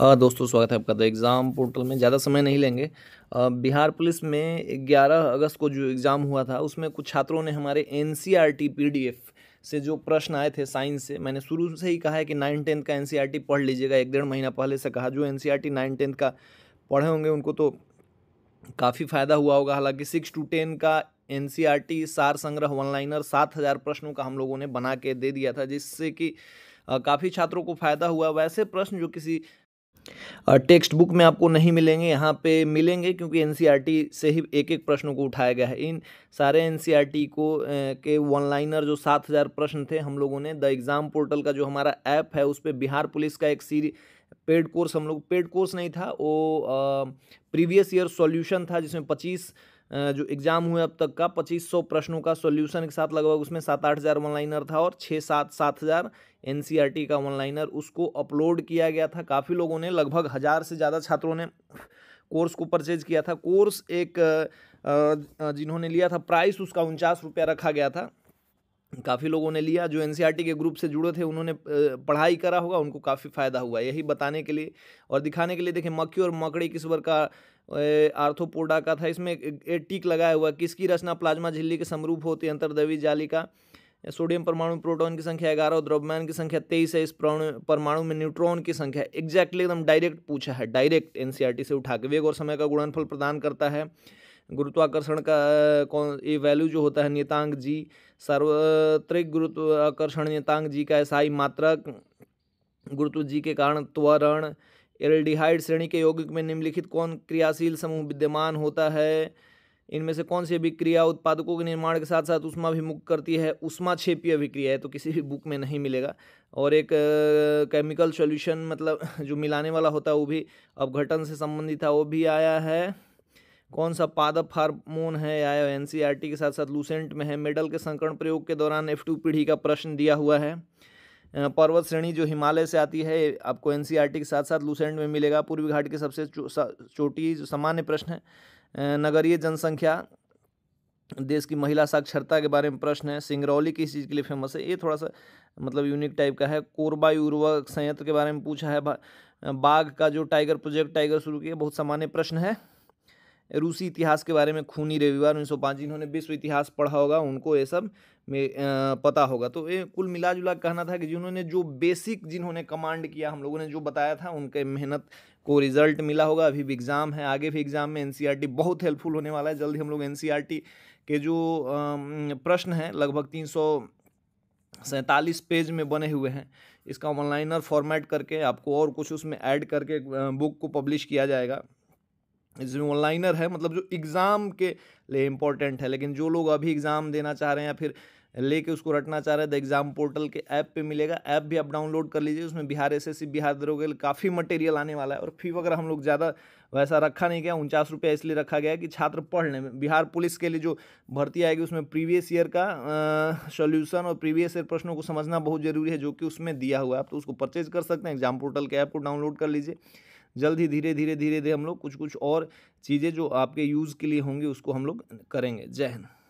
दोस्तों स्वागत है आपका द एग्ज़ाम पोर्टल में ज़्यादा समय नहीं लेंगे बिहार पुलिस में 11 अगस्त को जो एग्ज़ाम हुआ था उसमें कुछ छात्रों ने हमारे एन सी e से जो प्रश्न आए थे साइंस से मैंने शुरू से ही कहा है कि नाइन टेंथ का एन e पढ़ लीजिएगा एक डेढ़ महीना पहले से कहा जो एन सी नाइन टेंथ का पढ़े होंगे उनको तो काफ़ी फ़ायदा हुआ होगा हालांकि सिक्स टू टेन का एन e सार संग्रह वनलाइनर सात हज़ार प्रश्नों का हम लोगों ने बना के दे दिया था जिससे कि काफ़ी छात्रों को फ़ायदा हुआ वैसे प्रश्न जो किसी टेक्स्ट बुक में आपको नहीं मिलेंगे यहाँ पे मिलेंगे क्योंकि एन e से ही एक एक प्रश्न को उठाया गया है इन सारे एन e को के वन लाइनर जो सात हज़ार प्रश्न थे हम लोगों ने द एग्ज़ाम पोर्टल का जो हमारा ऐप है उस पर बिहार पुलिस का एक सीरी पेड कोर्स हम लोग पेड कोर्स नहीं था वो प्रीवियस ईयर सॉल्यूशन था जिसमें पच्चीस जो एग्ज़ाम हुए अब तक का 2500 प्रश्नों का सॉल्यूशन के साथ लगभग उसमें सात आठ हज़ार वन लाइनर था और छः सात सात हज़ार एन e का वन लाइनर उसको अपलोड किया गया था काफ़ी लोगों ने लगभग हज़ार से ज़्यादा छात्रों ने कोर्स को परचेज किया था कोर्स एक जिन्होंने लिया था प्राइस उसका उनचास रुपया रखा गया था काफ़ी लोगों ने लिया जो एन e के ग्रुप से जुड़े थे उन्होंने पढ़ाई करा होगा उनको काफ़ी फ़ायदा हुआ यही बताने के लिए और दिखाने के लिए देखें मक्खी और मकड़ी किस का आर्थोपोडा का था इसमें एक टिक लगाया हुआ किसकी रचना प्लाज्मा झिल्ली के समरूप होती है अंतर्दवी जाली का सोडियम परमाणु में प्रोटॉन की संख्या ग्यारह और द्रव्यमान की संख्या तेईस है इस परमाणु में न्यूट्रॉन की संख्या एग्जैक्टली एकदम डायरेक्ट पूछा है डायरेक्ट एनसीईआरटी e से उठा के वेग और समय का गुणनफल प्रदान करता है गुरुत्वाकर्षण का कौन ये वैल्यू जो होता है नियतांक जी सार्वत्रिक गुरुत्वाकर्षण नियतांक जी का ही मात्रक गुरुत्व जी के कारण त्वरण एल्डिहाइड श्रेणी के यौगिक में निम्नलिखित कौन क्रियाशील समूह विद्यमान होता है इनमें से कौन सी अभिक्रिया उत्पादकों के निर्माण के साथ साथ उष्मा भी मुक्त करती है उष्मा छेपी अभिक्रिया है तो किसी भी बुक में नहीं मिलेगा और एक केमिकल सॉल्यूशन मतलब जो मिलाने वाला होता है वो भी अवघटन से संबंधित था वो भी आया है कौन सा पादप हार्मोन है या एन के साथ साथ लूसेंट में है मेडल के संकरण प्रयोग के दौरान एफ टू पीढ़ी का प्रश्न दिया हुआ है पर्वत श्रेणी जो हिमालय से आती है आपको एन के साथ साथ लूसेंट में मिलेगा पूर्वी घाट के सबसे चोटी सामान्य प्रश्न है नगरीय जनसंख्या देश की महिला साक्षरता के बारे में प्रश्न है सिंगरौली किस चीज़ के लिए फेमस है ये थोड़ा सा मतलब यूनिक टाइप का है कोरबा उर्वरक संयंत्र के बारे में पूछा है बाघ का जो टाइगर प्रोजेक्ट टाइगर शुरू किया बहुत सामान्य प्रश्न है रूसी इतिहास के बारे में खूनी रविवार उन्नीस सौ पाँच जिन्होंने विश्व इतिहास पढ़ा होगा उनको ये सब में पता होगा तो ये कुल मिला जुला कहना था कि जिन्होंने जो बेसिक जिन्होंने कमांड किया हम लोगों ने जो बताया था उनके मेहनत को रिजल्ट मिला होगा अभी भी एग्ज़ाम है आगे भी एग्ज़ाम में एन e बहुत हेल्पफुल होने वाला है जल्दी हम लोग एन e के जो प्रश्न हैं लगभग तीन सौ सैंतालीस पेज में बने हुए हैं इसका ऑनलाइनर फॉर्मेट करके आपको और कुछ उसमें ऐड करके बुक को पब्लिश किया जाएगा इसमें वन लाइनर है मतलब जो एग्ज़ाम के लिए इम्पोर्टेंट है लेकिन जो लोग अभी एग्ज़ाम देना चाह रहे हैं या फिर लेके उसको रटना चाह रहे हैं द एग्ज़ाम पोर्टल के ऐप पे मिलेगा ऐप भी आप डाउनलोड कर लीजिए उसमें बिहार एस एस बिहार दरोगे काफ़ी मटेरियल आने वाला है और फी वगैरह हम लोग ज़्यादा वैसा रखा नहीं गया उनचास रुपया इसलिए रखा गया कि छात्र पढ़ने में बिहार पुलिस के लिए जो भर्ती आएगी उसमें प्रीवियस ईयर का सॉल्यूशन और प्रीवियस ईयर प्रश्नों को समझना बहुत ज़रूरी है जो कि उसमें दिया हुआ है आप तो उसको परचेज कर सकते हैं एग्जाम पोर्टल के ऐप को डाउनलोड कर लीजिए जल्द ही धीरे धीरे धीरे धीरे हम लोग कुछ कुछ और चीज़ें जो आपके यूज़ के लिए होंगी उसको हम लोग करेंगे जय हिंद